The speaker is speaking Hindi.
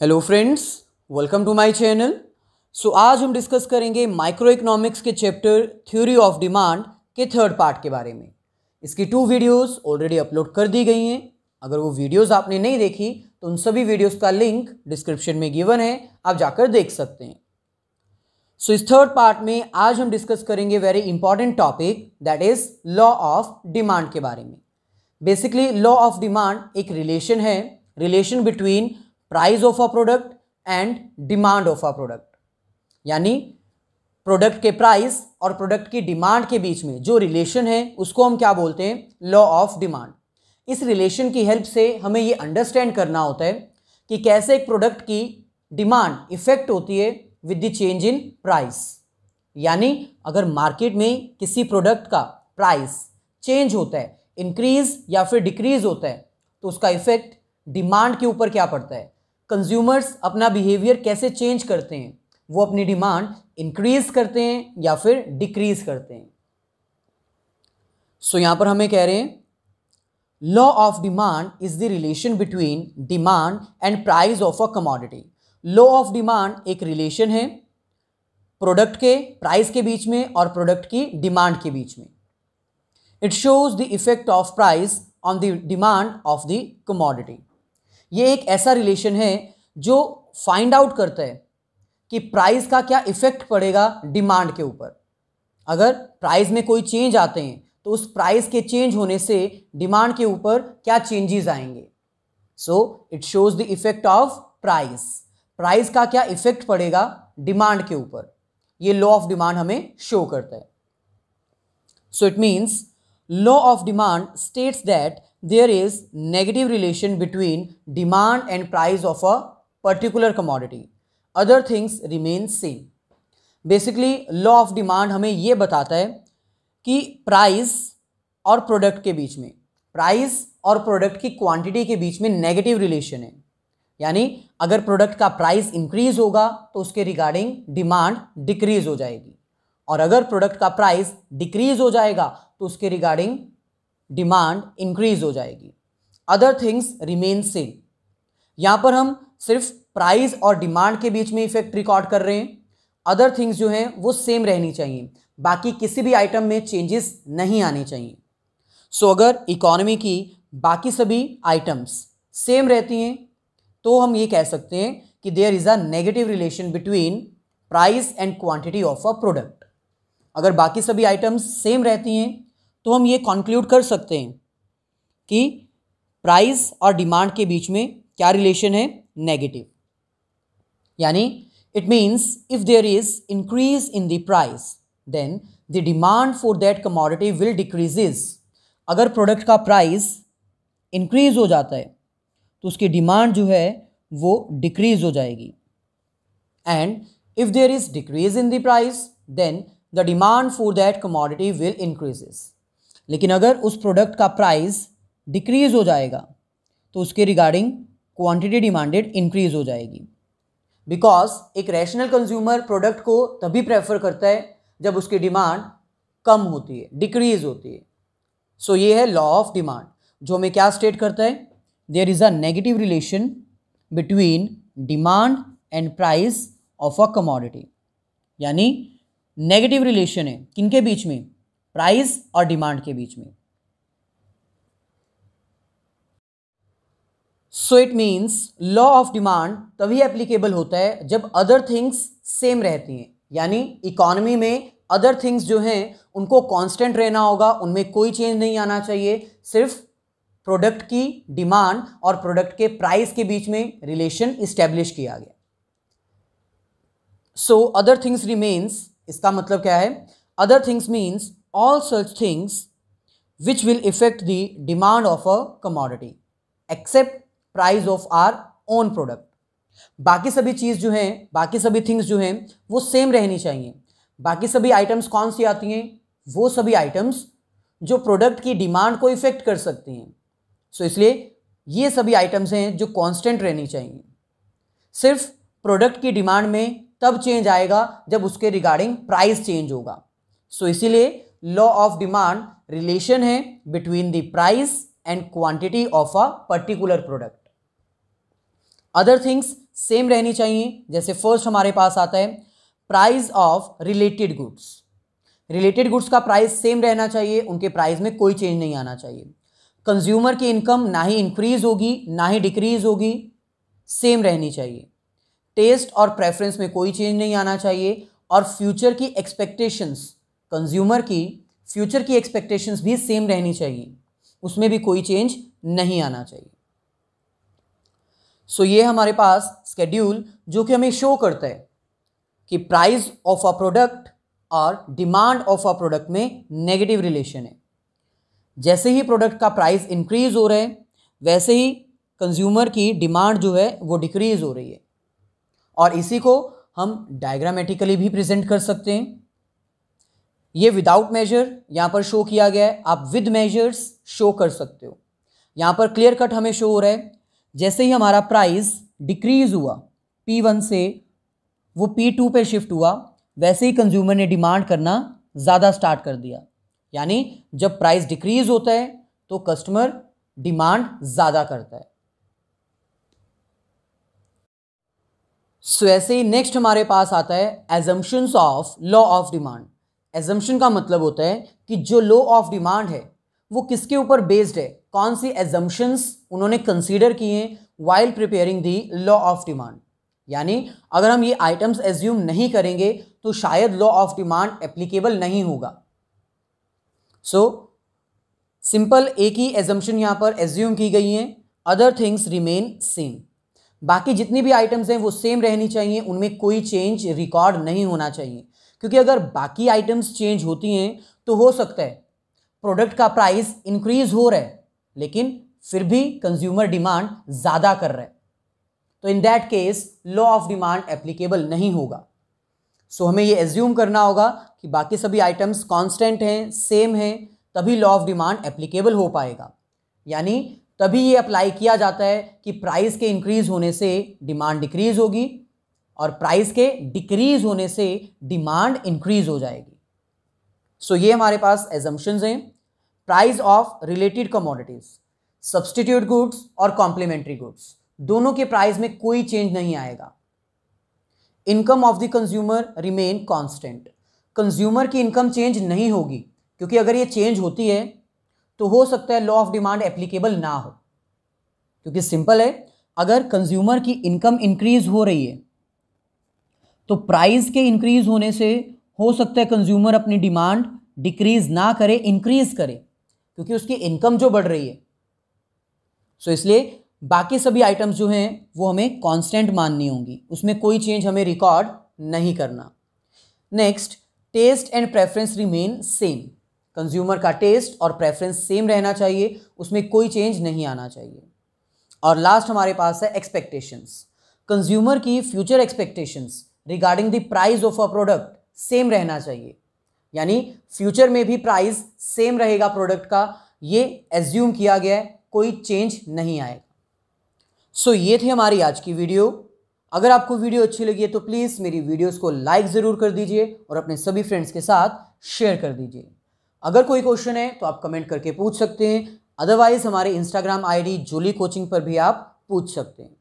hello friends welcome to my channel so आज हम डिस्कस करेंगे माइक्रो इकोनॉमिक्स के चैप्टर थ्योरी ऑफ डिमांड के थर्ड पार्ट के बारे में इसकी टू वीडियोस ऑलरेडी अपलोड कर दी गई हैं अगर वो वीडियोस आपने नहीं देखी तो उन सभी वीडियोस का लिंक डिस्क्रिप्शन में गिवन है आप जाकर देख सकते हैं सो so, इस थर्ड पार्ट में आज हम डिस्कस करेंगे very important topic that is law of demand के बारे में बेसिकली लॉ ऑफ डिमांड एक रिलेशन है relation between price of a product and demand of a product यानी प्रोडक्ट के प्राइस और प्रोडक्ट की डिमांड के बीच में जो रिलेशन है उसको हम क्या बोलते हैं लॉ ऑफ डिमांड इस रिलेशन की हेल्प से हमें ये अंडरस्टैंड करना होता है कि कैसे एक प्रोडक्ट की डिमांड इफेक्ट होती है with the change in price यानी अगर मार्केट में किसी प्रोडक्ट का प्राइस चेंज होता है इंक्रीज या फिर डिक्रीज होता है तो उसका इफेक्ट डिमांड के ऊपर क्या पड़ता है कंज्यूमर्स अपना बिहेवियर कैसे चेंज करते हैं वो अपनी डिमांड इंक्रीज करते हैं या फिर डिक्रीज करते हैं सो so, यहाँ पर हमें कह रहे हैं law of demand is the relation between demand and price of a commodity law of demand एक रिलेशन है प्रोडक्ट के प्राइस के बीच में और प्रोडक्ट की डिमांड के बीच में it shows the effect of price on the demand of the commodity ये एक ऐसा रिलेशन है जो फाइंड आउट करता है कि प्राइस का क्या इफेक्ट पड़ेगा डिमांड के ऊपर अगर प्राइस में कोई चेंज आते हैं तो उस प्राइस के चेंज होने से डिमांड के ऊपर क्या चेंजेस आएंगे so it shows the effect of price price का क्या इफेक्ट पड़ेगा डिमांड के ऊपर ये लॉ ऑफ डिमांड हमें शो करता है so it means law of demand states that there is negative relation between demand and price of a particular commodity other things remain same basically law of demand हमें ये बताता है कि प्राइस और प्रोडक्ट के बीच में प्राइस और प्रोडक्ट की क्वांटिटी के बीच में नेगेटिव रिलेशन है यानी अगर प्रोडक्ट का प्राइस इंक्रीज होगा तो उसके रिगार्डिंग डिमांड डिक्रीज हो जाएगी और अगर प्रोडक्ट का प्राइस डिक्रीज हो जाएगा तो उसके रिगार्डिंग डिमांड इंक्रीज हो जाएगी अदर थिंग्स रिमेन सेम यहाँ पर हम सिर्फ प्राइस और डिमांड के बीच में इफेक्ट रिकॉर्ड कर रहे हैं अदर थिंग्स जो हैं वो सेम रहनी चाहिए बाकी किसी भी आइटम में चेंजेस नहीं आने चाहिए सो so, अगर इकोनॉमी की बाकी सभी आइटम्स सेम रहती हैं तो हम ये कह सकते हैं कि there is a negative relation between price and quantity of a product अगर बाकी सभी आइटम्स सेम रहती हैं तो हम ये कंक्लूड कर सकते हैं कि प्राइस और डिमांड के बीच में क्या रिलेशन है नेगेटिव यानी it means if there is increase in the price then the demand for that commodity will decreases अगर प्रोडक्ट का प्राइस इंक्रीज हो जाता है तो उसकी डिमांड जो है वो डिक्रीज हो जाएगी and if there is decrease in the price then the demand for that commodity will increases लेकिन अगर उस प्रोडक्ट का प्राइस डिक्रीज हो जाएगा तो उसके रिगार्डिंग क्वांटिटी डिमांडेड इंक्रीज हो जाएगी बिकॉज एक रैशनल कंज्यूमर प्रोडक्ट को तभी प्रेफर करता है जब उसकी डिमांड कम होती है डिक्रीज होती है सो so, ये है लॉ ऑफ डिमांड जो हमें क्या स्टेट करता है there is a negative relation between demand and price of a commodity यानी नेगेटिव रिलेशन है किनके बीच में प्राइस और डिमांड के बीच में so it means law of demand तभी एप्लीकेबल होता है जब अदर थिंग्स सेम रहती हैं यानी इकोनॉमी में अदर थिंग्स जो हैं उनको कांस्टेंट रहना होगा उनमें कोई चेंज नहीं आना चाहिए सिर्फ प्रोडक्ट की डिमांड और प्रोडक्ट के प्राइस के बीच में रिलेशन इस्टेब्लिश किया गया सो अदर थिंग्स रिमेन्स इसका मतलब क्या है other things means all such things which will affect the demand of a commodity except price of our own product बाकी सभी चीज़ जो है बाकी सभी थिंग्स जो हैं वो सेम रहनी चाहिए बाकी सभी आइटम्स कौन सी आती हैं वो सभी आइटम्स जो प्रोडक्ट की डिमांड को इफ़ेक्ट कर सकती हैं सो so, इसलिए ये सभी आइटम्स हैं जो constant रहनी चाहिए सिर्फ प्रोडक्ट की डिमांड में तब चेंज आएगा जब उसके रिगार्डिंग प्राइस चेंज होगा सो so, इसीलिए लॉ ऑफ डिमांड रिलेशन है between the price and quantity of a particular product other things same रहनी चाहिए जैसे फर्स्ट हमारे पास आता है price of related goods related goods का प्राइस सेम रहना चाहिए उनके प्राइस में कोई चेंज नहीं आना चाहिए कंज्यूमर की इनकम ना ही इंक्रीज होगी ना ही डिक्रीज होगी सेम रहनी चाहिए टेस्ट और प्रेफरेंस में कोई चेंज नहीं आना चाहिए और फ्यूचर की एक्सपेक्टेशंस कंज्यूमर की फ्यूचर की एक्सपेक्टेशंस भी सेम रहनी चाहिए उसमें भी कोई चेंज नहीं आना चाहिए सो so, ये हमारे पास स्केड्यूल जो कि हमें शो करता है कि प्राइस ऑफ अ प्रोडक्ट और डिमांड ऑफ अ प्रोडक्ट में नेगेटिव रिलेशन है जैसे ही प्रोडक्ट का प्राइस इंक्रीज हो रहा है वैसे ही कंज्यूमर की डिमांड जो है वो डिक्रीज हो रही है और इसी को हम डायग्रामेटिकली भी प्रेजेंट कर सकते हैं ये विदाउट मेजर यहाँ पर शो किया गया है आप विद मेजर्स शो कर सकते हो यहाँ पर क्लियर कट हमें शो हो रहा है जैसे ही हमारा प्राइस डिक्रीज हुआ पी वन से वो पी टू पर शिफ्ट हुआ वैसे ही कंज्यूमर ने डिमांड करना ज़्यादा स्टार्ट कर दिया यानी जब प्राइस डिक्रीज होता है तो कस्टमर डिमांड ज़्यादा करता है सो so, ऐसे ही नेक्स्ट हमारे पास आता है assumptions of law of demand assumption का मतलब होता है कि जो लो ऑफ डिमांड है वो किसके ऊपर बेस्ड है कौन सी एजम्पन्स उन्होंने कंसीडर किए while preparing the law of demand यानी अगर हम ये आइटम्स एज्यूम नहीं करेंगे तो शायद लॉ ऑफ डिमांड एप्लीकेबल नहीं होगा सो सिंपल एक ही एजम्पन यहाँ पर एज्यूम की गई है अदर थिंग्स रिमेन सेम बाकी जितनी भी आइटम्स हैं वो सेम रहनी चाहिए उनमें कोई चेंज रिकॉर्ड नहीं होना चाहिए क्योंकि अगर बाकी आइटम्स चेंज होती हैं तो हो सकता है प्रोडक्ट का प्राइस इंक्रीज हो रहा है लेकिन फिर भी कंज्यूमर डिमांड ज़्यादा कर रहा है तो in that case law of demand applicable नहीं होगा सो so, हमें ये एज्यूम करना होगा कि बाकी सभी आइटम्स कांस्टेंट हैं सेम हैं तभी लॉ ऑफ डिमांड एप्लीकेबल हो पाएगा यानी तभी ये अप्लाई किया जाता है कि प्राइस के इंक्रीज होने से डिमांड डिक्रीज होगी और प्राइस के डिक्रीज होने से डिमांड इंक्रीज हो जाएगी सो so, ये हमारे पास एजम्पन्स हैं price of related commodities substitute goods और कॉम्प्लीमेंट्री गुड्स दोनों के प्राइस में कोई चेंज नहीं आएगा income of the consumer remain constant consumer की इनकम चेंज नहीं होगी क्योंकि अगर ये चेंज होती है तो हो सकता है लॉ ऑफ डिमांड एप्लीकेबल ना हो क्योंकि सिंपल है अगर कंज्यूमर की इनकम इंक्रीज हो रही है तो प्राइस के इंक्रीज होने से हो सकता है कंज्यूमर अपनी डिमांड डिक्रीज ना करे इंक्रीज करे क्योंकि उसकी इनकम जो बढ़ रही है सो so इसलिए बाकी सभी आइटम्स जो हैं वो हमें कांस्टेंट माननी होंगी उसमें कोई चेंज हमें रिकॉर्ड नहीं करना next taste and preference remain same consumer का टेस्ट और प्रेफरेंस सेम रहना चाहिए उसमें कोई चेंज नहीं आना चाहिए और लास्ट हमारे पास है एक्सपेक्टेशंस कंज्यूमर की future expectations regarding the price of a product same रहना चाहिए यानी फ्यूचर में भी प्राइस सेम रहेगा प्रोडक्ट का ये एज्यूम किया गया है कोई चेंज नहीं आएगा सो so, ये थी हमारी आज की वीडियो अगर आपको वीडियो अच्छी लगी है तो प्लीज़ मेरी वीडियोस को लाइक ज़रूर कर दीजिए और अपने सभी फ्रेंड्स के साथ शेयर कर दीजिए अगर कोई क्वेश्चन है तो आप कमेंट करके पूछ सकते हैं अदरवाइज हमारे इंस्टाग्राम आईडी जूली कोचिंग पर भी आप पूछ सकते हैं